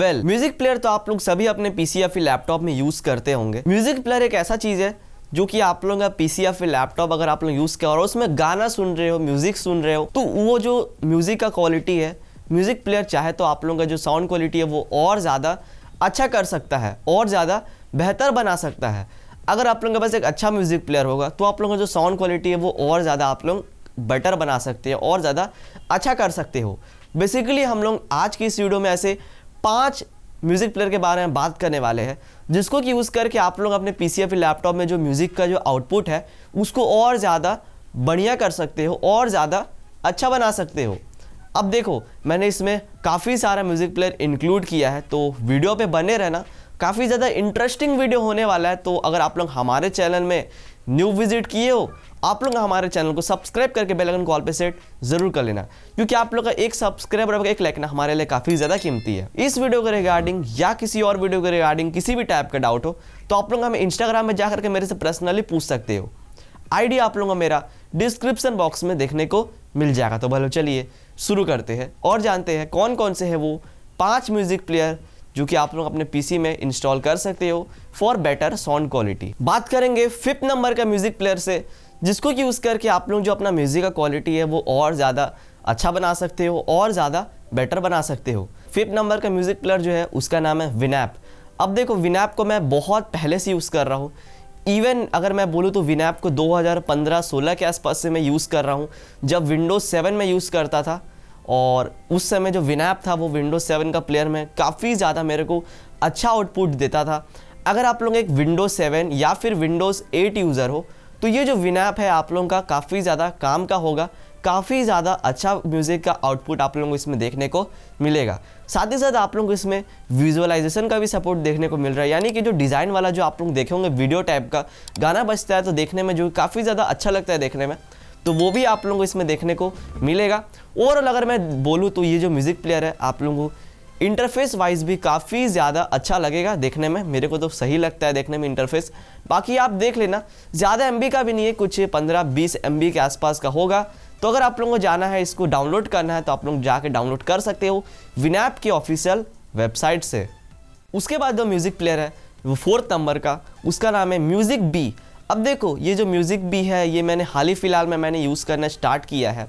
well music player तो आप लोग सभी अपने पीसी या फिर लैपटॉप में यूज करते होंगे म्यूजिक प्लेयर एक ऐसा चीज है जो कि आप लोगों का पीसी या फिर लैपटॉप अगर आप लोग यूज किया और उसमें गाना सुन रहे हो म्यूजिक सुन रहे हो तो वो जो म्यूजिक का क्वालिटी है म्यूजिक प्लेयर चाहे तो आप लोगों का जो साउंड क्वालिटी है वो और ज़्यादा अच्छा कर सकता है और ज़्यादा बेहतर बना सकता है अगर आप लोगों के पास एक अच्छा म्यूजिक प्लेयर होगा तो आप लोगों का जो साउंड क्वालिटी है वो और ज़्यादा आप लोग बेटर बना सकते हैं और ज़्यादा अच्छा कर सकते हो बेसिकली हम लोग आज की इस वीडियो में ऐसे पांच म्यूज़िक प्लेयर के बारे में बात करने वाले हैं जिसको कि यूज़ करके आप लोग अपने पी सी लैपटॉप में जो म्यूज़िक का जो आउटपुट है उसको और ज़्यादा बढ़िया कर सकते हो और ज़्यादा अच्छा बना सकते हो अब देखो मैंने इसमें काफ़ी सारा म्यूज़िक प्लेयर इंक्लूड किया है तो वीडियो पे बने रहना काफ़ी ज़्यादा इंटरेस्टिंग वीडियो होने वाला है तो अगर आप लोग हमारे चैनल में न्यू विजिट किए हो आप लोग हमारे चैनल को सब्सक्राइब करके बेल आइकन कॉल पे सेट जरूर कर लेना क्योंकि आप लोग का एक सब्सक्राइब और एक लाइक ना हमारे लिए काफ़ी ज़्यादा कीमती है इस वीडियो के रिगार्डिंग या किसी और वीडियो के रिगार्डिंग किसी भी टाइप का डाउट हो तो आप लोग हमें इंस्टाग्राम में जाकर के मेरे से पर्सनली पूछ सकते हो आईडी आप लोगों का मेरा डिस्क्रिप्शन बॉक्स में देखने को मिल जाएगा तो भलो चलिए शुरू करते हैं और जानते हैं कौन कौन से हैं वो पाँच म्यूज़िक प्लेयर जो कि आप लोग अपने पीसी में इंस्टॉल कर सकते हो फॉर बेटर साउंड क्वालिटी बात करेंगे फिफ्थ नंबर का म्यूज़िक प्लेयर से जिसको यूज़ करके आप लोग जो अपना म्यूज़िक का क्वालिटी है वो और ज़्यादा अच्छा बना सकते हो और ज़्यादा बेटर बना सकते हो फिफ्थ नंबर का म्यूज़िक प्लेयर जो है उसका नाम है विनैप अब देखो विनैप को मैं बहुत पहले से यूज़ कर रहा हूँ इवन अगर मैं बोलूँ तो विनैप को 2015-16 के आसपास से मैं यूज़ कर रहा हूँ जब विंडोज़ 7 में यूज़ करता था और उस समय जो विनैप था वो विंडोज़ सेवन का प्लेयर में काफ़ी ज़्यादा मेरे को अच्छा आउटपुट देता था अगर आप लोग एक विंडोज़ सेवन या फिर विंडोज़ एट यूज़र हो तो ये जो विनैप है आप लोगों का काफ़ी ज़्यादा काम का होगा काफ़ी ज़्यादा अच्छा म्यूज़िक का आउटपुट आप लोगों को इसमें देखने को मिलेगा साथ ही साथ आप लोगों को इसमें विजुअलाइजेशन का भी सपोर्ट देखने को मिल रहा है यानी कि जो डिज़ाइन वाला जो आप लोग देखे होंगे वीडियो टाइप का गाना बजता है तो देखने में जो काफ़ी ज़्यादा अच्छा लगता है देखने में तो वो भी आप लोगों को इसमें देखने को मिलेगा ओवरऑल अगर मैं बोलूँ तो ये जो म्यूज़िक प्लेयर है आप लोगों को इंटरफेस वाइज भी काफ़ी ज़्यादा अच्छा लगेगा देखने में मेरे को तो सही लगता है देखने में इंटरफेस बाकी आप देख लेना ज़्यादा एम का भी नहीं है कुछ पंद्रह बीस एम के आसपास का होगा तो अगर आप लोगों को जाना है इसको डाउनलोड करना है तो आप लोग जाके डाउनलोड कर सकते हो विनैप की ऑफिशियल वेबसाइट से उसके बाद जो म्यूज़िक प्लेयर है वो फोर्थ नंबर का उसका नाम है म्यूज़िक बी अब देखो ये जो म्यूज़िक भी है ये मैंने हाल ही फ़िलहाल में मैंने यूज़ करना स्टार्ट किया है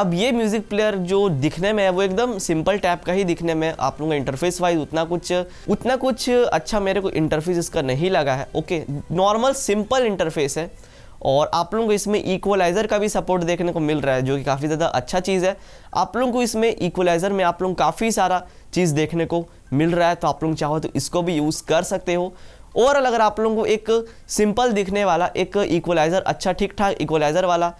अब ये म्यूज़िक प्लेयर जो दिखने में है वो एकदम सिंपल टाइप का ही दिखने में आप लोगों का इंटरफेस वाइज उतना कुछ उतना कुछ अच्छा मेरे को इंटरफेस इसका नहीं लगा है ओके नॉर्मल सिंपल इंटरफेस है और आप लोगों को इसमें इक्वलाइज़र का भी सपोर्ट देखने को मिल रहा है जो कि काफ़ी ज़्यादा अच्छा चीज़ है आप लोगों को इसमें इक्वलाइज़र में आप लोग काफ़ी सारा चीज़ देखने को मिल रहा है तो आप लोग चाहो तो इसको भी यूज़ कर सकते हो ओवरऑल अगर आप लोगों को एक सिंपल दिखने वाला एक इक्वलाइज़र अच्छा ठीक ठाक इक्वलाइज़र वाला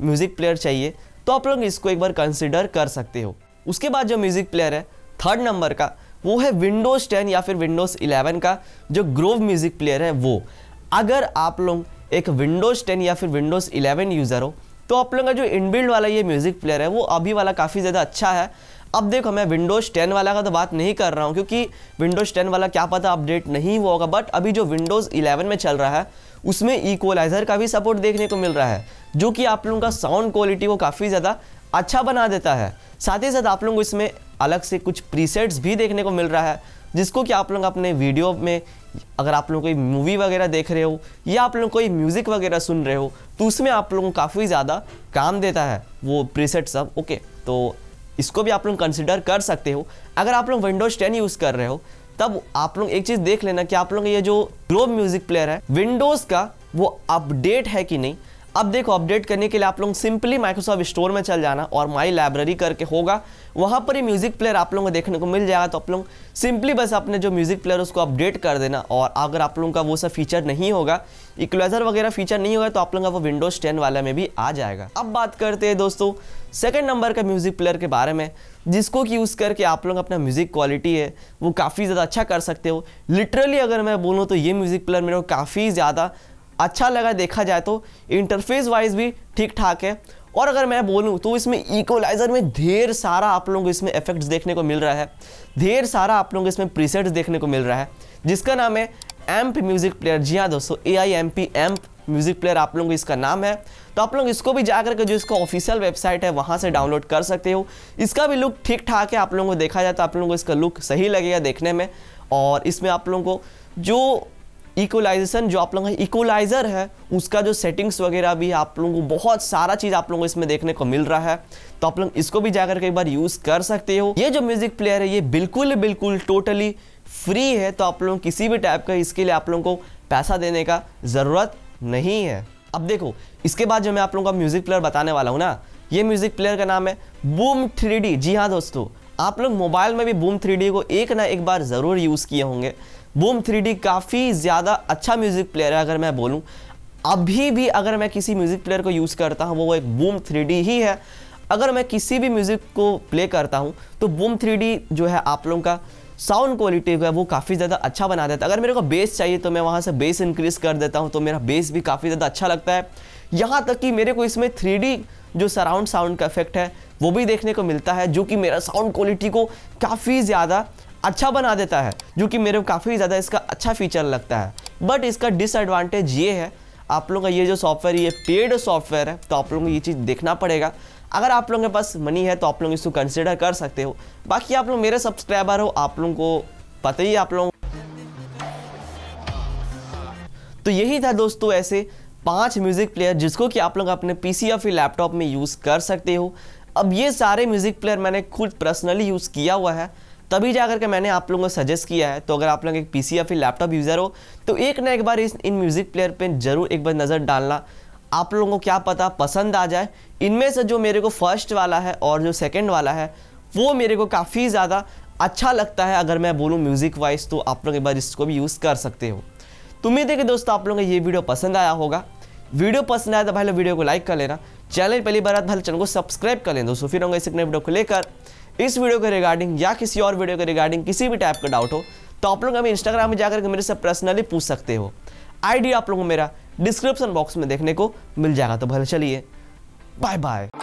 म्यूज़िक प्लेयर चाहिए तो आप लोग इसको एक बार कंसिडर कर सकते हो उसके बाद जो म्यूज़िक प्लेयर है थर्ड नंबर का वो है विंडोज़ टेन या फिर विंडोज़ इलेवन का जो ग्रोव म्यूज़िक प्लेयर है वो अगर आप लोग एक विंडोज़ टेन या फिर विंडोज़ इलेवन यूज़र हो तो आप लोगों का जो इनबिल्ड वाला ये म्यूज़िक प्लेयर है वो अभी वाला काफ़ी ज़्यादा अच्छा है अब देखो मैं विंडोज़ 10 वाला का तो बात नहीं कर रहा हूँ क्योंकि विंडोज़ 10 वाला क्या पता अपडेट नहीं हुआ होगा बट अभी जो विंडोज़ 11 में चल रहा है उसमें इक्वलाइज़र का भी सपोर्ट देखने को मिल रहा है जो कि आप लोगों का साउंड क्वालिटी को काफ़ी ज़्यादा अच्छा बना देता है साथ ही साथ आप लोगों को इसमें अलग से कुछ प्रीसेट्स भी देखने को मिल रहा है जिसको कि आप लोग अपने वीडियो में अगर आप लोग कोई मूवी वगैरह देख रहे हो या आप लोग कोई म्यूज़िक वगैरह सुन रहे हो तो उसमें आप लोगों को काफ़ी ज़्यादा काम देता है वो प्रीसेट सब ओके तो इसको भी आप लोग कंसिडर कर सकते हो अगर आप लोग विंडोज़ टेन यूज़ कर रहे हो तब आप लोग एक चीज़ देख लेना कि आप लोग ये जो ग्रोव म्यूज़िक प्लेयर है विंडोज़ का वो अपडेट है कि नहीं अब देखो अपडेट करने के लिए आप लोग सिंपली माइक्रोसॉफ्ट स्टोर में चल जाना और माई लाइब्रेरी करके होगा वहाँ पर ही म्यूज़िक प्लेयर आप लोगों को देखने को मिल जाएगा तो आप लोग सिंपली बस अपने जो म्यूज़िक प्लेयर उसको अपडेट कर देना और अगर आप लोगों का वो सब फीचर नहीं होगा इक्लाइजर वगैरह फीचर नहीं होगा तो आप लोगों का वो विंडोज़ टेन वाला में भी आ जाएगा अब बात करते हैं दोस्तों सेकेंड नंबर का म्यूज़िक प्लेयर के बारे में जिसको कि यूज़ करके आप लोग अपना म्यूज़िक क्वालिटी है वो काफ़ी ज़्यादा अच्छा कर सकते हो लिटरली अगर मैं बोलूँ तो ये म्यूज़िक प्लेयर मेरे को काफ़ी ज़्यादा अच्छा लगा देखा जाए तो इंटरफेस वाइज भी ठीक ठाक है और अगर मैं बोलूँ तो इसमें इक्वलाइज़र में ढेर सारा आप लोगों को इसमें इफेक्ट्स देखने को मिल रहा है ढेर सारा आप लोगों को इसमें प्रीसेट्स देखने को मिल रहा है जिसका नाम है एम्प म्यूज़िक प्लेयर जी हाँ दोस्तों A I M P amp music player आप लोगों को इसका नाम है तो आप लोग इसको भी जा के जो इसका ऑफिशियल वेबसाइट है वहाँ से डाउनलोड कर सकते हो इसका भी लुक ठीक ठाक है आप लोगों को देखा जाए तो आप लोगों को इसका लुक सही लगेगा देखने में और इसमें आप लोगों को जो इक्वलाइजेशन जो आप लोगों का इक्वलाइजर है उसका जो सेटिंग्स वगैरह भी है आप लोगों को बहुत सारा चीज़ आप लोगों को इसमें देखने को मिल रहा है तो आप लोग इसको भी जाकर के बार यूज़ कर सकते हो ये जो म्यूज़िक प्लेयर है ये बिल्कुल बिल्कुल टोटली फ्री है तो आप लोग किसी भी टाइप का इसके लिए आप लोगों को पैसा देने का ज़रूरत नहीं है अब देखो इसके बाद जो मैं आप लोगों का म्यूज़िक प्लेयर बताने वाला हूँ ना ये म्यूज़िक प्लेयर का नाम है बूम थ्री जी हाँ दोस्तों आप लोग मोबाइल में भी बूम थ्री को एक ना एक बार ज़रूर यूज़ किए होंगे बूम थ्री काफ़ी ज़्यादा अच्छा म्यूज़िक प्लेयर है अगर मैं बोलूँ अभी भी अगर मैं किसी म्यूज़िक प्लेयर को यूज़ करता हूँ वो एक बूम थ्री ही है अगर मैं किसी भी म्यूज़िक को प्ले करता हूँ तो बूम थ्री जो है आप लोगों का साउंड क्वालिटी जो है वो काफ़ी ज़्यादा अच्छा बना देता है अगर मेरे को बेस चाहिए तो मैं वहाँ से बेस इंक्रीज़ कर देता हूँ तो मेरा बेस भी काफ़ी ज़्यादा अच्छा लगता है यहाँ तक कि मेरे को इसमें थ्री जो सराउंड साउंड का इफेक्ट है वो भी देखने को मिलता है जो कि मेरा साउंड क्वालिटी को काफ़ी ज़्यादा अच्छा बना देता है जो कि मेरे को काफ़ी ज़्यादा इसका अच्छा फीचर लगता है बट इसका डिसएडवांटेज ये है आप लोगों का ये जो सॉफ्टवेयर ये पेड सॉफ्टवेयर है तो आप लोगों को ये चीज़ देखना पड़ेगा अगर आप लोगों के पास मनी है तो आप लोग इसको कंसिडर कर सकते हो बाकी आप लोग मेरे सब्सक्राइबर हो आप लोगों को पता ही आप लोगों तो यही था दोस्तों ऐसे पांच म्यूज़िक प्लेयर जिसको कि आप लोग अपने पीसी या फिर लैपटॉप में यूज़ कर सकते हो अब ये सारे म्यूज़िक प्लेयर मैंने खुद पर्सनली यूज़ किया हुआ है तभी जा करके मैंने आप लोगों को सजेस्ट किया है तो अगर आप लोग एक पी या फिर लैपटॉप यूज़र हो तो एक ना एक बार इस इन म्यूज़िक प्लेयर पर ज़रूर एक बार नज़र डालना आप लोगों को क्या पता पसंद आ जाए इनमें से जो मेरे को फर्स्ट वाला है और जो सेकेंड वाला है वो मेरे को काफ़ी ज़्यादा अच्छा लगता है अगर मैं बोलूँ म्यूज़िक वाइज तो आप लोग एक बार इसको भी यूज़ कर सकते हो तो उम्मीद है कि दोस्तों आप लोगों को ये वीडियो पसंद आया होगा वीडियो पसंद आया तो भाई लोग वीडियो को लाइक कर लेना चैनल पहली बार भाई चैनल तो को सब्सक्राइब कर लेना दोस्तों फिर होंगे इस नए वीडियो को लेकर इस वीडियो के रिगार्डिंग या किसी और वीडियो के रिगार्डिंग किसी भी टाइप का डाउट हो तो आप लोग हमें इंस्टाग्राम में जाकर मेरे से पर्सनली पूछ सकते हो आईडी आप लोगों को मेरा डिस्क्रिप्शन बॉक्स में देखने को मिल जाएगा तो भले चलिए बाय बाय